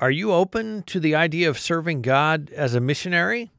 Are you open to the idea of serving God as a missionary?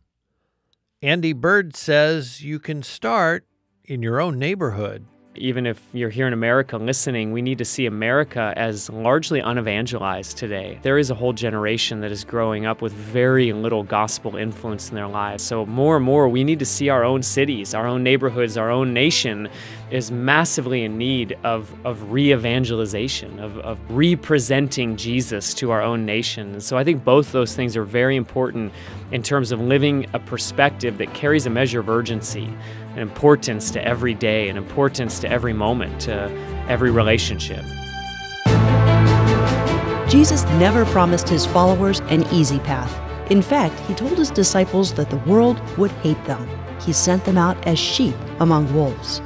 Andy Bird says you can start in your own neighborhood even if you're here in America listening, we need to see America as largely unevangelized today. There is a whole generation that is growing up with very little gospel influence in their lives. So, more and more, we need to see our own cities, our own neighborhoods, our own nation is massively in need of, of re evangelization, of, of representing Jesus to our own nation. And so, I think both those things are very important in terms of living a perspective that carries a measure of urgency an importance to every day, an importance to every moment, to every relationship. Jesus never promised his followers an easy path. In fact, he told his disciples that the world would hate them. He sent them out as sheep among wolves.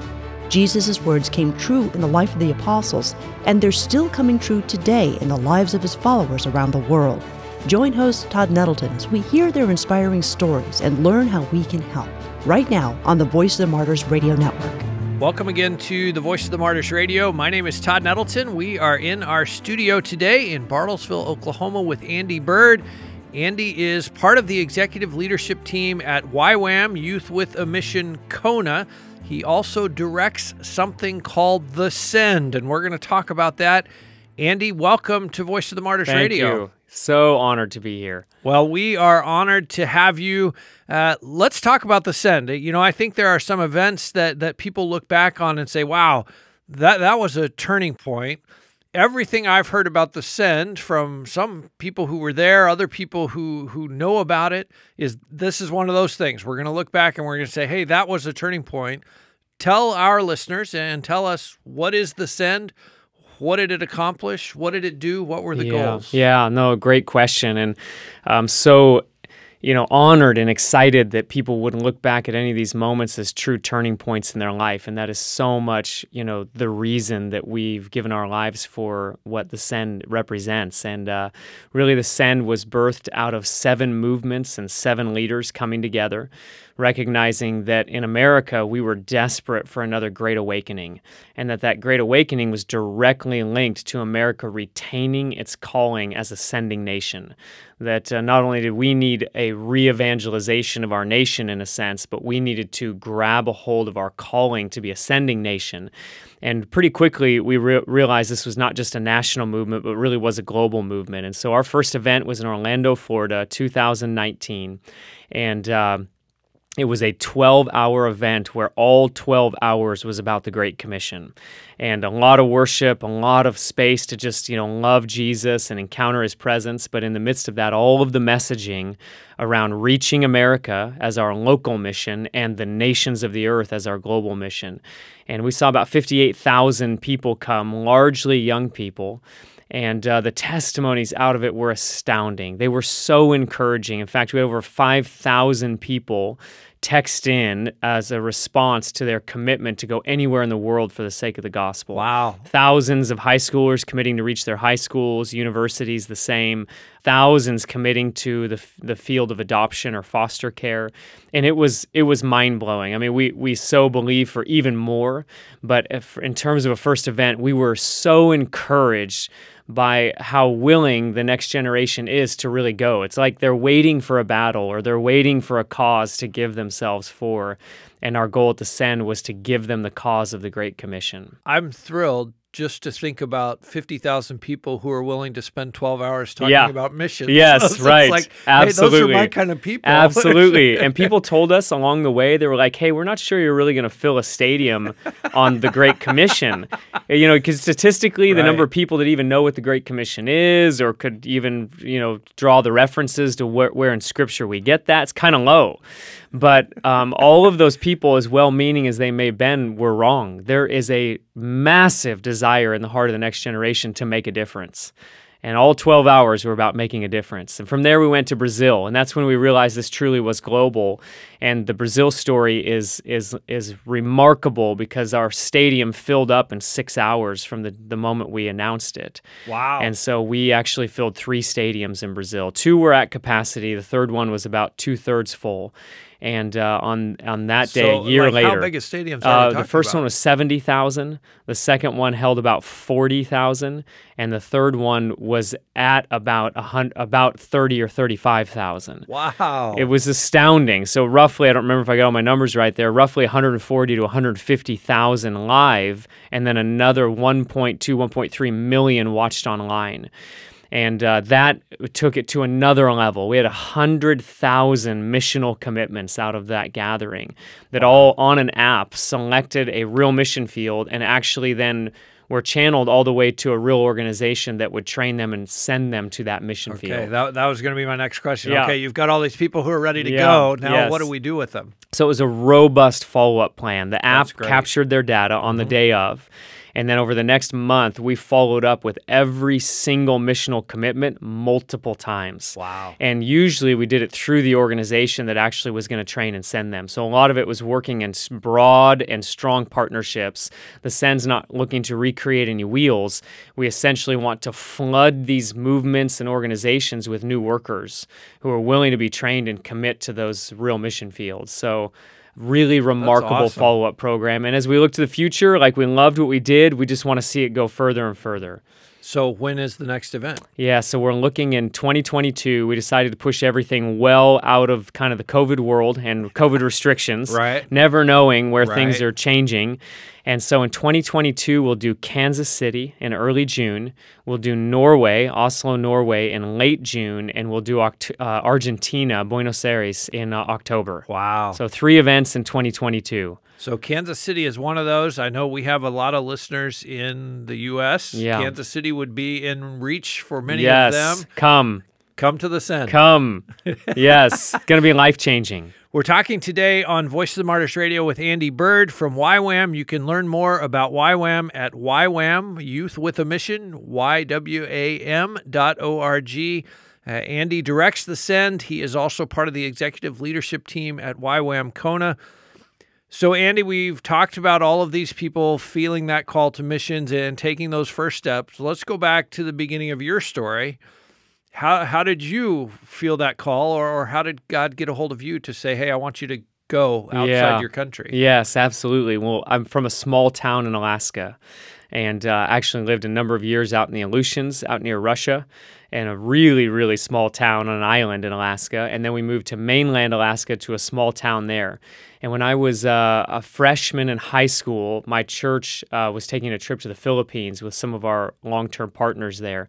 Jesus' words came true in the life of the apostles, and they're still coming true today in the lives of his followers around the world. Join host Todd Nettleton as we hear their inspiring stories and learn how we can help right now on the Voice of the Martyrs Radio Network. Welcome again to the Voice of the Martyrs Radio. My name is Todd Nettleton. We are in our studio today in Bartlesville, Oklahoma, with Andy Bird. Andy is part of the executive leadership team at YWAM Youth with a Mission Kona. He also directs something called The Send, and we're going to talk about that Andy, welcome to Voice of the Martyrs Thank Radio. You. So honored to be here. Well, we are honored to have you. Uh, let's talk about the send. Uh, you know, I think there are some events that that people look back on and say, "Wow, that that was a turning point." Everything I've heard about the send from some people who were there, other people who who know about it, is this is one of those things. We're going to look back and we're going to say, "Hey, that was a turning point." Tell our listeners and tell us what is the send what did it accomplish? What did it do? What were the yeah. goals? Yeah, no, great question. And I'm so you know, honored and excited that people would look back at any of these moments as true turning points in their life. And that is so much, you know, the reason that we've given our lives for what the Send represents. And uh, really, the Send was birthed out of seven movements and seven leaders coming together recognizing that in America we were desperate for another great awakening and that that great awakening was directly linked to America retaining its calling as a sending nation that uh, not only did we need a re-evangelization of our nation in a sense but we needed to grab a hold of our calling to be a sending nation and pretty quickly we re- realized this was not just a national movement but really was a global movement and so our first event was in orlando florida 2019 and uh, it was a 12 hour event where all 12 hours was about the Great Commission and a lot of worship, a lot of space to just, you know, love Jesus and encounter his presence. But in the midst of that, all of the messaging around reaching America as our local mission and the nations of the earth as our global mission. And we saw about 58,000 people come, largely young people and uh, the testimonies out of it were astounding. They were so encouraging. In fact, we had over 5,000 people text in as a response to their commitment to go anywhere in the world for the sake of the gospel. Wow. Thousands of high schoolers committing to reach their high schools, universities, the same. Thousands committing to the, the field of adoption or foster care. And it was it was mind blowing. I mean, we, we so believe for even more. But if, in terms of a first event, we were so encouraged by how willing the next generation is to really go. It's like they're waiting for a battle or they're waiting for a cause to give themselves for. And our goal at the Send was to give them the cause of the Great Commission. I'm thrilled just to think about 50,000 people who are willing to spend 12 hours talking yeah. about missions. Yes, so right. Like, Absolutely. Hey, those are my kind of people. Absolutely. and people told us along the way, they were like, hey, we're not sure you're really going to fill a stadium on the Great Commission. you know, because statistically, right. the number of people that even know what the Great Commission is or could even, you know, draw the references to where in Scripture we get that, it's kind of low. But um, all of those people, as well meaning as they may have been, were wrong. There is a massive desire in the heart of the next generation to make a difference. And all 12 hours were about making a difference. And from there, we went to Brazil. And that's when we realized this truly was global. And the Brazil story is, is, is remarkable because our stadium filled up in six hours from the, the moment we announced it. Wow. And so we actually filled three stadiums in Brazil. Two were at capacity, the third one was about two thirds full. And uh, on on that day, so, a year like later, how big a stadium? Uh, the first about? one was seventy thousand. The second one held about forty thousand, and the third one was at about hundred, about thirty or thirty-five thousand. Wow! It was astounding. So roughly, I don't remember if I got all my numbers right there. Roughly one hundred forty to one hundred fifty thousand live, and then another 1.2, 1.3 million watched online and uh, that took it to another level. We had a hundred thousand missional commitments out of that gathering, that all on an app selected a real mission field and actually then were channeled all the way to a real organization that would train them and send them to that mission okay, field. Okay, that, that was going to be my next question. Yeah. Okay, you've got all these people who are ready to yeah, go. Now, yes. what do we do with them? So it was a robust follow up plan. The app captured their data on mm -hmm. the mm-hmm. day of and then over the next month, we followed up with every single missional commitment multiple times. Wow. And usually we did it through the organization that actually was going to train and send them. So a lot of it was working in broad and strong partnerships. The Send's not looking to recreate any wheels. We essentially want to flood these movements and organizations with new workers who are willing to be trained and commit to those real mission fields. So, really remarkable awesome. follow up program. And as we look to the future, like we loved what we did, we just want to see it go further and further. So when is the next event? Yeah, so we're looking in 2022. We decided to push everything well out of kind of the COVID world and COVID restrictions. Right. Never knowing where right. things are changing. And so in 2022, we'll do Kansas City in early June. We'll do Norway, Oslo, Norway in late June. And we'll do uh, Argentina, Buenos Aires in uh, October. Wow. So three events in 2022. So Kansas City is one of those. I know we have a lot of listeners in the U.S. Yeah. Kansas City would be in reach for many yes. of them. Come. Come to the Send. Come. yes. It's going to be life changing. We're talking today on Voices of the Martyrs Radio with Andy Bird from YWAM. You can learn more about YWAM at YWAM, Youth with a Mission, ywam.org. Uh, Andy directs the send. He is also part of the executive leadership team at YWAM Kona. So, Andy, we've talked about all of these people feeling that call to missions and taking those first steps. Let's go back to the beginning of your story. How, how did you feel that call, or, or how did God get a hold of you to say, hey, I want you to go outside yeah. your country? Yes, absolutely. Well, I'm from a small town in Alaska and uh, actually lived a number of years out in the Aleutians, out near Russia, in a really, really small town on an island in Alaska. And then we moved to mainland Alaska to a small town there. And when I was uh, a freshman in high school, my church uh, was taking a trip to the Philippines with some of our long term partners there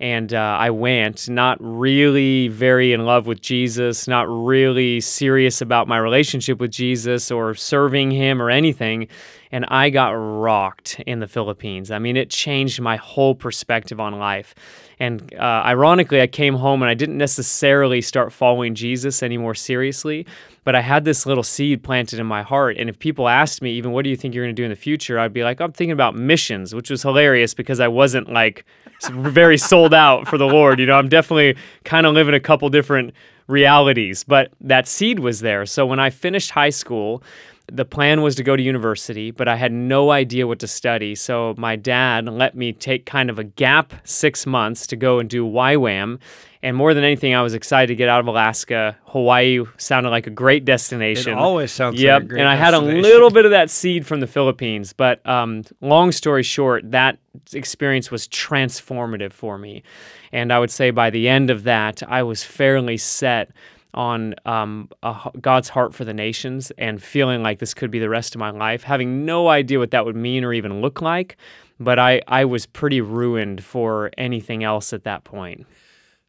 and uh, I went, not really very in love with Jesus, not really serious about my relationship with Jesus or serving Him or anything. And I got rocked in the Philippines. I mean, it changed my whole perspective on life. And uh, ironically, I came home and I didn't necessarily start following Jesus any more seriously but I had this little seed planted in my heart. And if people asked me, even what do you think you're going to do in the future, I'd be like, I'm thinking about missions, which was hilarious because I wasn't like very sold out for the Lord. You know, I'm definitely kind of living a couple different realities, but that seed was there. So when I finished high school, the plan was to go to university, but I had no idea what to study. So my dad let me take kind of a gap six months to go and do YWAM. And more than anything, I was excited to get out of Alaska. Hawaii sounded like a great destination. It always sounds yep. Like and I had a little bit of that seed from the Philippines. But um, long story short, that experience was transformative for me. And I would say by the end of that, I was fairly set on um, a, God's heart for the nations and feeling like this could be the rest of my life, having no idea what that would mean or even look like. But I, I was pretty ruined for anything else at that point.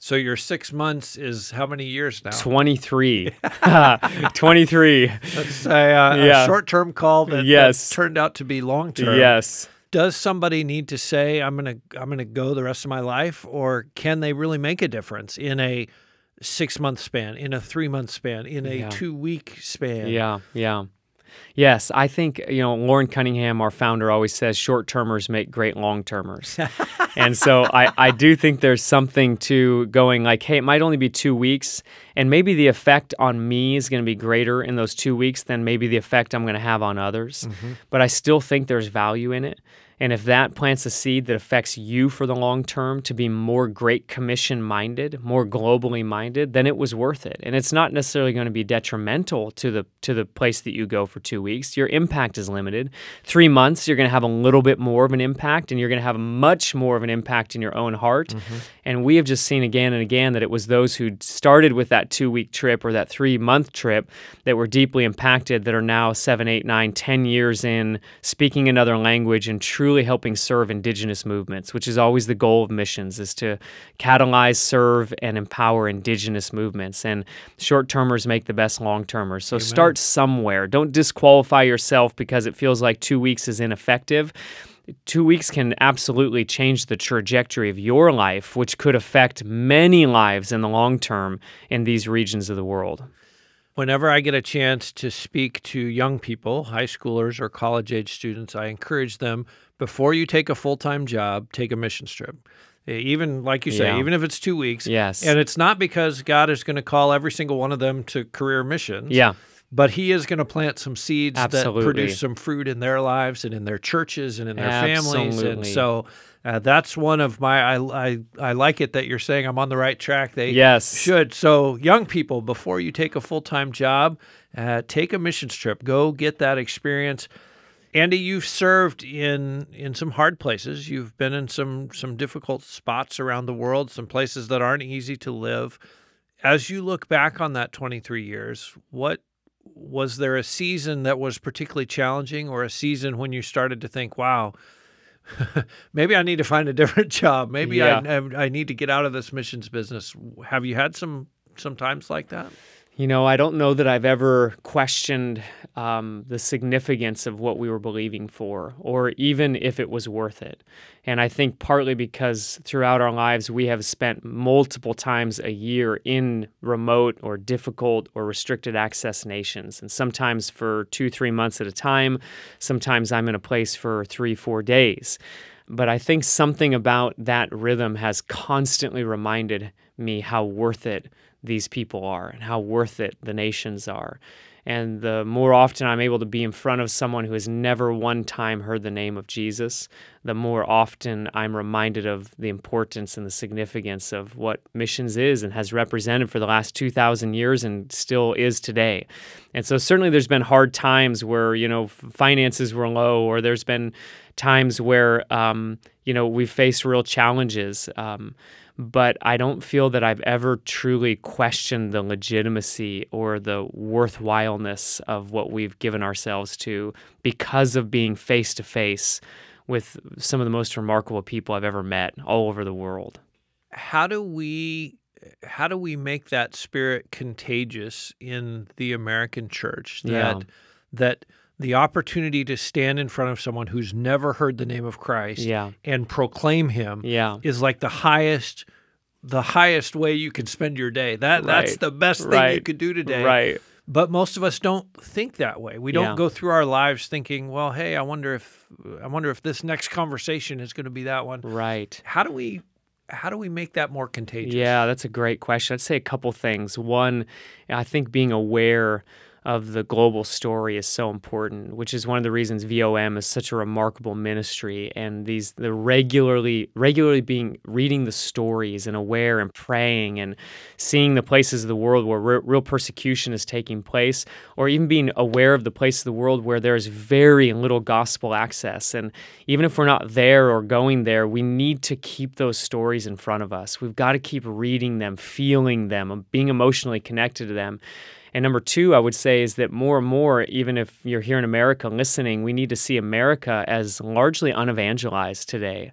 So your six months is how many years now? 23. 23. Uh, a, yeah. a short-term call that, yes. That turned out to be long-term. Yes. Does somebody need to say, I'm going to I'm going to go the rest of my life? Or can they really make a difference in a – six month span, in a three month span, in a yeah. two week span. Yeah, yeah. Yes, I think, you know, Lauren Cunningham, our founder, always says short termers make great long termers. and so I, I do think there's something to going like, hey, it might only be two weeks, and maybe the effect on me is going to be greater in those two weeks than maybe the effect I'm going to have on others. Mm -hmm. But I still think there's value in it. And if that plants a seed that affects you for the long term to be more Great Commission minded, more globally minded, then it was worth it. And it's not necessarily going to be detrimental to the to the place that you go for two weeks. Your impact is limited. Three months, you're going to have a little bit more of an impact, and you're going to have much more of an impact in your own heart. Mm-hmm. And we have just seen again and again that it was those who started with that two week trip or that three month trip that were deeply impacted that are now seven, eight, nine, ten years in speaking another language and truly truly helping serve indigenous movements, which is always the goal of missions is to catalyze, serve, and empower indigenous movements. And short-termers make the best long-termers. So Amen. start somewhere. Don't disqualify yourself because it feels like two weeks is ineffective two weeks can absolutely change the trajectory of your life, which could affect many lives in the long term in these regions of the world. Whenever I get a chance to speak to young people, high schoolers or college age students, I encourage them before you take a full time job, take a mission trip. Even like you say, yeah. even if it's two weeks. Yes. And it's not because God is going to call every single one of them to career missions. Yeah. But he is going to plant some seeds Absolutely. that produce some fruit in their lives and in their churches and in their Absolutely. families. And so uh, that's one of my I, I I like it that you're saying I'm on the right track. They yes should. So young people, before you take a full time job, uh, take a missions trip. Go get that experience. Andy, you've served in in some hard places. You've been in some some difficult spots around the world, some places that aren't easy to live. As you look back on that 23 years, what was there a season that was particularly challenging or a season when you started to think, "Wow, maybe I need to find a different job. Maybe yeah. I, I I need to get out of this missions business." Have you had some some times like that? you know, I don't know that I've ever questioned um, the significance of what we were believing for, or even if it was worth it. And I think partly because throughout our lives, we have spent multiple times a year in remote or difficult or restricted access nations. And sometimes for two, three months at a time. Sometimes I'm in a place for three, four days. But I think something about that rhythm has constantly reminded me how worth it these people are and how worth it the nations are. And the more often I'm able to be in front of someone who has never one time heard the name of Jesus, the more often I'm reminded of the importance and the significance of what missions is and has represented for the last 2,000 years and still is today. And so, certainly, there's been hard times where, you know, finances were low, or there's been times where, um, you know, we've faced real challenges. Um, but I don't feel that I've ever truly questioned the legitimacy or the worthwhileness of what we've given ourselves to because of being face to face with some of the most remarkable people I've ever met all over the world. How do we how do we make that spirit contagious in the American church that yeah. that the opportunity to stand in front of someone who's never heard the name of Christ yeah. and proclaim him yeah. is like the highest the highest way you can spend your day. That right. that's the best thing right. you could do today. Right. But most of us don't think that way. We don't yeah. go through our lives thinking, well, hey, I wonder if I wonder if this next conversation is going to be that one. Right. How do we how do we make that more contagious? Yeah, that's a great question. I'd say a couple things. One, I think being aware of the global story is so important, which is one of the reasons VOM is such a remarkable ministry. And these the regularly regularly being reading the stories and aware and praying and seeing the places of the world where re- real persecution is taking place, or even being aware of the place of the world where there is very little gospel access. And even if we're not there or going there, we need to keep those stories in front of us. We've got to keep reading them, feeling them, being emotionally connected to them and number two, I would say is that more and more, even if you're here in America listening, we need to see America as largely unevangelized today.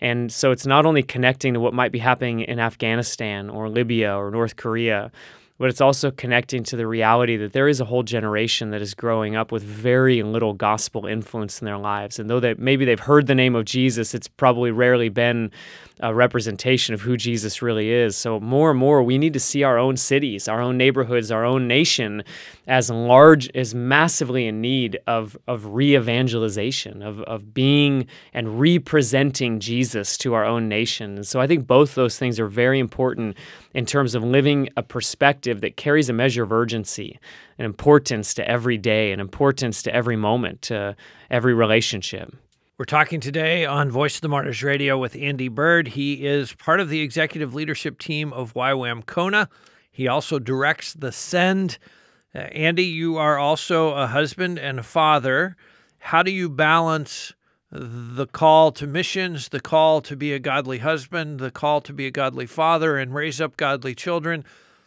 And so it's not only connecting to what might be happening in Afghanistan or Libya or North Korea, but it's also connecting to the reality that there is a whole generation that is growing up with very little gospel influence in their lives. And though they, maybe they've heard the name of Jesus, it's probably rarely been a representation of who Jesus really is. So, more and more, we need to see our own cities, our own neighborhoods, our own nation as large, as massively in need of, of re evangelization, of, of being and representing Jesus to our own nation. And so, I think both those things are very important in terms of living a perspective that carries a measure of urgency and importance to every day and importance to every moment, to every relationship. We're talking today on Voice of the Martyrs Radio with Andy Bird. He is part of the executive leadership team of YWAM Kona. He also directs the Send. Uh, Andy, you are also a husband and a father. How do you balance the call to missions, the call to be a godly husband, the call to be a godly father and raise up godly children.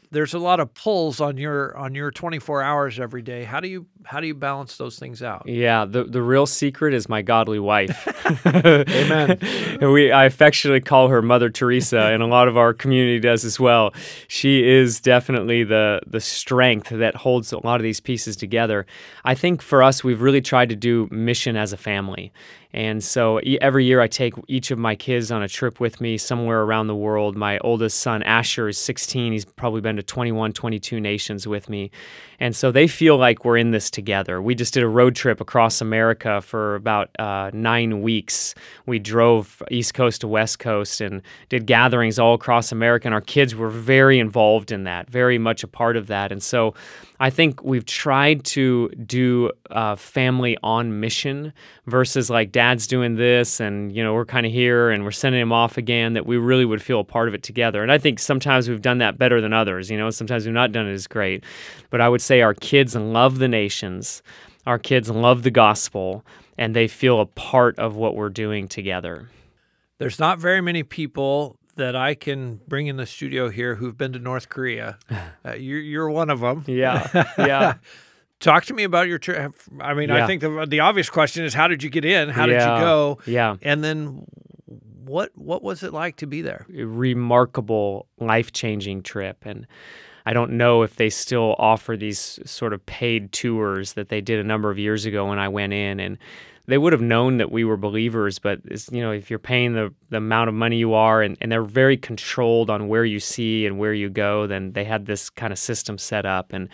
There's a lot of pulls on your on your 24 hours every day. How do you how do you balance those things out? Yeah, the the real secret is my godly wife. Amen. we I affectionately call her Mother Teresa and a lot of our community does as well. She is definitely the the strength that holds a lot of these pieces together. I think for us we've really tried to do mission as a family and so every year I take each of my kids on a trip with me somewhere around the world. My oldest son, Asher, is 16. He's probably been to 21, 22 nations with me. And so they feel like we're in this together. We just did a road trip across America for about uh, nine weeks. We drove East Coast to West Coast and did gatherings all across America. And our kids were very involved in that, very much a part of that. And so I think we've tried to do uh, family on mission versus like dad dad's doing this and you know we're kind of here and we're sending him off again that we really would feel a part of it together and i think sometimes we've done that better than others you know sometimes we've not done it as great but i would say our kids love the nations our kids love the gospel and they feel a part of what we're doing together there's not very many people that I can bring in the studio here who've been to North Korea. Uh, you're, you're one of them. Yeah. Yeah. Talk to me about your trip. I mean, yeah. I think the the obvious question is how did you get in? How yeah. did you go? Yeah. And then what what was it like to be there? A remarkable, life-changing trip and I don't know if they still offer these sort of paid tours that they did a number of years ago when I went in and they would have known that we were believers, but you know, if you're paying the, the amount of money you are and, and they're very controlled on where you see and where you go, then they had this kind of system set up and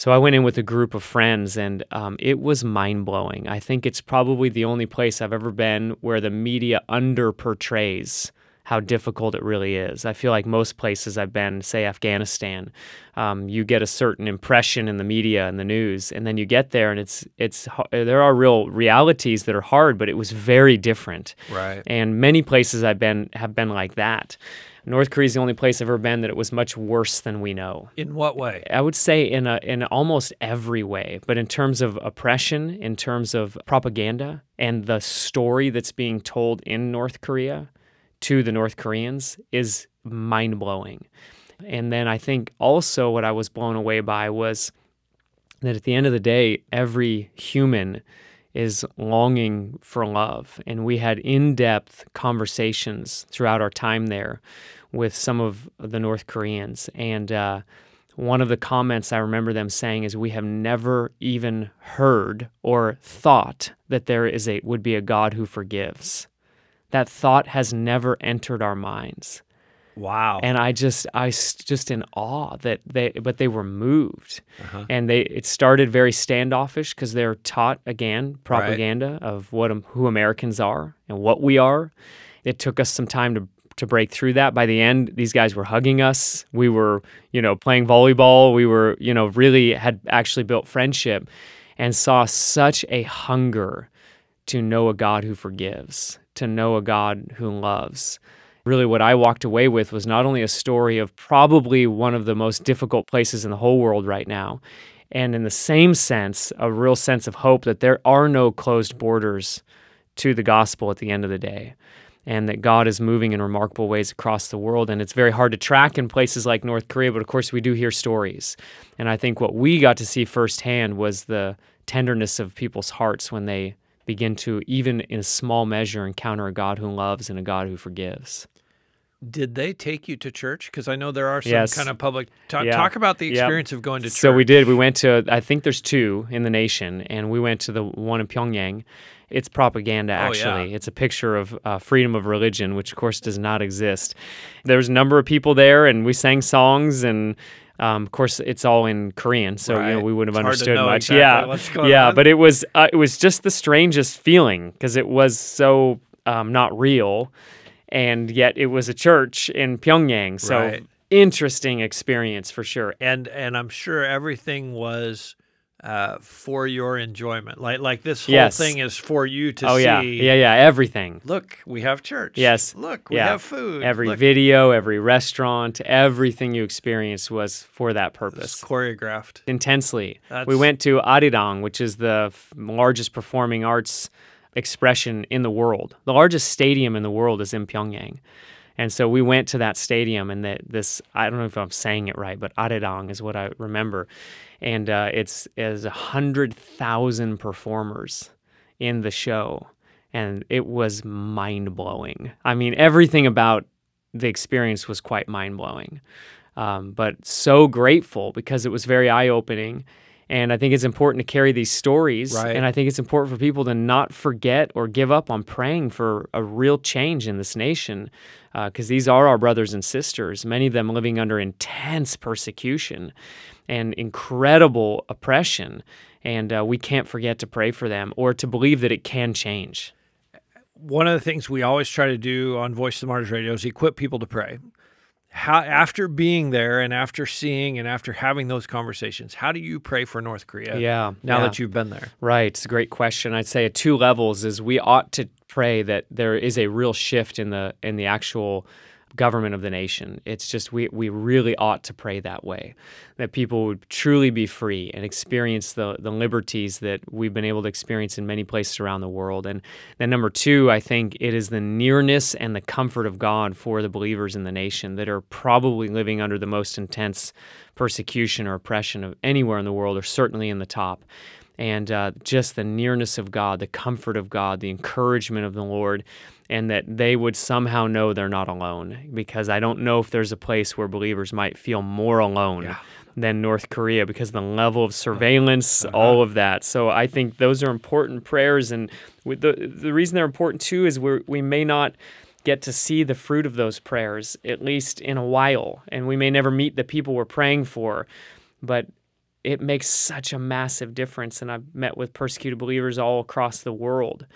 so I went in with a group of friends, and um, it was mind blowing. I think it's probably the only place I've ever been where the media under portrays how difficult it really is. I feel like most places I've been, say Afghanistan, um, you get a certain impression in the media and the news, and then you get there, and it's it's there are real realities that are hard, but it was very different. Right. And many places I've been have been like that. North Korea is the only place I've ever been that it was much worse than we know. In what way? I would say in a, in almost every way, but in terms of oppression, in terms of propaganda, and the story that's being told in North Korea to the North Koreans is mind blowing. And then I think also what I was blown away by was that at the end of the day, every human is longing for love. And we had in depth conversations throughout our time there with some of the North Koreans. And uh, one of the comments I remember them saying is, "We have never even heard or thought that there is a would be a God who forgives. That thought has never entered our minds." Wow. And I just, I just in awe that they, but they were moved. Uh-huh. And they, it started very standoffish because they're taught again propaganda right. of what, um, who Americans are and what we are. It took us some time to, to break through that. By the end, these guys were hugging us. We were, you know, playing volleyball. We were, you know, really had actually built friendship and saw such a hunger to know a God who forgives, to know a God who loves really what I walked away with was not only a story of probably one of the most difficult places in the whole world right now, and in the same sense, a real sense of hope that there are no closed borders to the gospel at the end of the day. And that God is moving in remarkable ways across the world. And it's very hard to track in places like North Korea, but of course, we do hear stories. And I think what we got to see firsthand was the tenderness of people's hearts when they begin to, even in a small measure, encounter a God who loves and a God who forgives did they take you to church? Because I know there are some yes. kind of public talk, yeah. talk about the experience of going to church. So we did. We went to I think there's two in the nation, and we went to the one in Pyongyang. It's propaganda, actually. Oh, yeah. It's a picture of uh, freedom of religion, which of course does not exist. There was a number of people there, and we sang songs and. Um, of course, it's all in Korean, so right. you know we wouldn't have understood much. Exactly yeah, yeah, on. but it was uh, it was just the strangest feeling because it was so um, not real and yet it was a church in Pyongyang. So right. interesting experience for sure. And and I'm sure everything was uh, for your enjoyment. Like like this whole yes. thing is for you to oh, see. Yeah. yeah, yeah, everything. Look, we have church. Yes. Look, we yeah. have food. Every Look. video, every restaurant, everything you experienced was for that purpose. It's choreographed. Intensely. That's... We went to Arirang, which is the largest performing arts expression in the world. The largest stadium in the world is in Pyongyang. And so we went to that stadium, and that this I don't know if I'm saying it right, but Arirang is what I remember, and uh, it's as a hundred thousand performers in the show, and it was mind blowing. I mean, everything about the experience was quite mind blowing, um, but so grateful because it was very eye opening and I think it's important to carry these stories. Right. And I think it's important for people to not forget or give up on praying for a real change in this nation because uh, these are our brothers and sisters, many of them living under intense persecution and incredible oppression. And uh, we can't forget to pray for them or to believe that it can change. One of the things we always try to do on Voice of the Martyrs Radio is equip people to pray how after being there and after seeing and after having those conversations how do you pray for north korea yeah now yeah. that you've been there right it's a great question i'd say at two levels is we ought to pray that there is a real shift in the in the actual government of the nation. It's just we, we really ought to pray that way, that people would truly be free and experience the, the liberties that we've been able to experience in many places around the world. And then number two, I think it is the nearness and the comfort of God for the believers in the nation that are probably living under the most intense persecution or oppression of anywhere in the world, or certainly in the top and uh, just the nearness of God, the comfort of God, the encouragement of the Lord, and that they would somehow know they're not alone because I don't know if there's a place where believers might feel more alone yeah. than North Korea because the level of uh-huh. surveillance, uh-huh. all of that. So I think those are important prayers. And the, the reason they're important too is we we may not get to see the fruit of those prayers, at least in a while. And we may never meet the people we're praying for, but it makes such a massive difference. And I've met with persecuted believers all across the world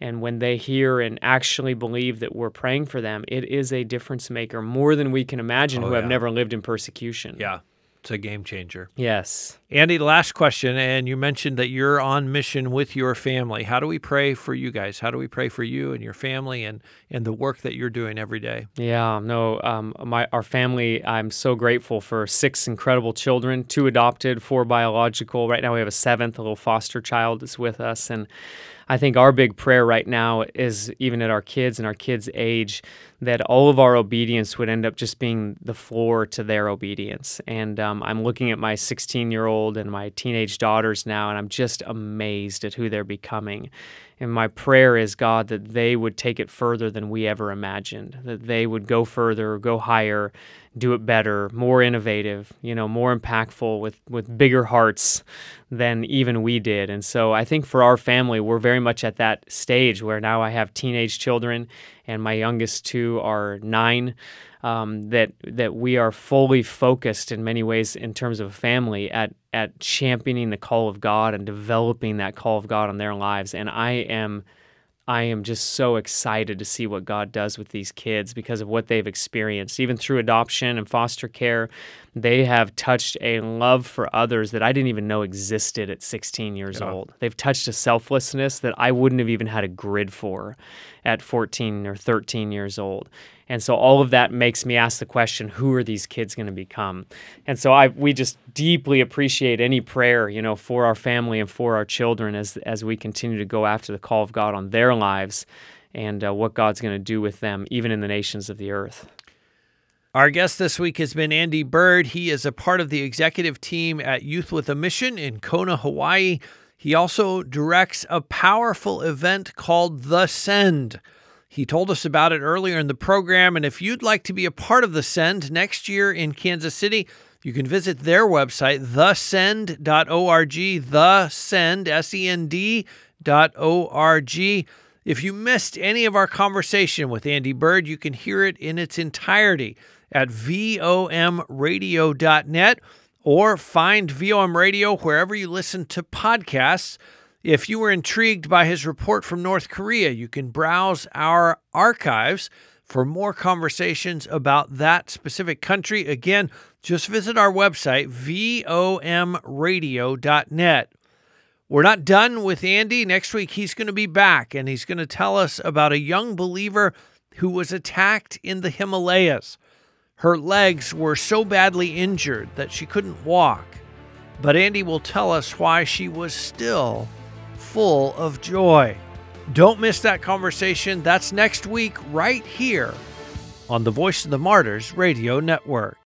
and when they hear and actually believe that we're praying for them, it is a difference maker more than we can imagine oh, who yeah. have never lived in persecution. Yeah. It's a game changer. Yes. Andy, last question. And you mentioned that you're on mission with your family. How do we pray for you guys? How do we pray for you and your family and, and the work that you're doing every day? Yeah, no, um, my our family, I'm so grateful for six incredible children two adopted, four biological. Right now we have a seventh, a little foster child that's with us. And I think our big prayer right now is even at our kids and our kids' age that all of our obedience would end up just being the floor to their obedience. And um, I'm looking at my 16 year old and my teenage daughters now, and I'm just amazed at who they're becoming and my prayer is, God, that they would take it further than we ever imagined, that they would go further, go higher, do it better, more innovative, you know, more impactful with, with bigger hearts than even we did. And so I think for our family, we're very much at that stage where now I have teenage children and my youngest two are nine um, that that we are fully focused in many ways in terms of family at at championing the call of God and developing that call of God on their lives. And I am I am just so excited to see what God does with these kids because of what they've experienced. Even through adoption and foster care, they have touched a love for others that I didn't even know existed at 16 years yeah. old. They've touched a selflessness that I wouldn't have even had a grid for at 14 or 13 years old. And so all of that makes me ask the question, who are these kids going to become? And so I we just deeply appreciate any prayer, you know, for our family and for our children as as we continue to go after the call of God on their lives and uh, what God's going to do with them even in the nations of the earth. Our guest this week has been Andy Bird. He is a part of the executive team at Youth with a Mission in Kona, Hawaii. He also directs a powerful event called The Send he told us about it earlier in the program. And if you'd like to be a part of the Send next year in Kansas City, you can visit their website, thesend.org, thesend, S-E-N-D dot O-R-G. If you missed any of our conversation with Andy Bird, you can hear it in its entirety at vomradio.net or find VOM Radio wherever you listen to podcasts. If you were intrigued by his report from North Korea, you can browse our archives for more conversations about that specific country. Again, just visit our website, vomradio.net. We're not done with Andy. Next week, he's going to be back and he's going to tell us about a young believer who was attacked in the Himalayas. Her legs were so badly injured that she couldn't walk, but Andy will tell us why she was still full of joy. Don't miss that conversation. That's next week, right here on the Voice of the Martyrs Radio Network.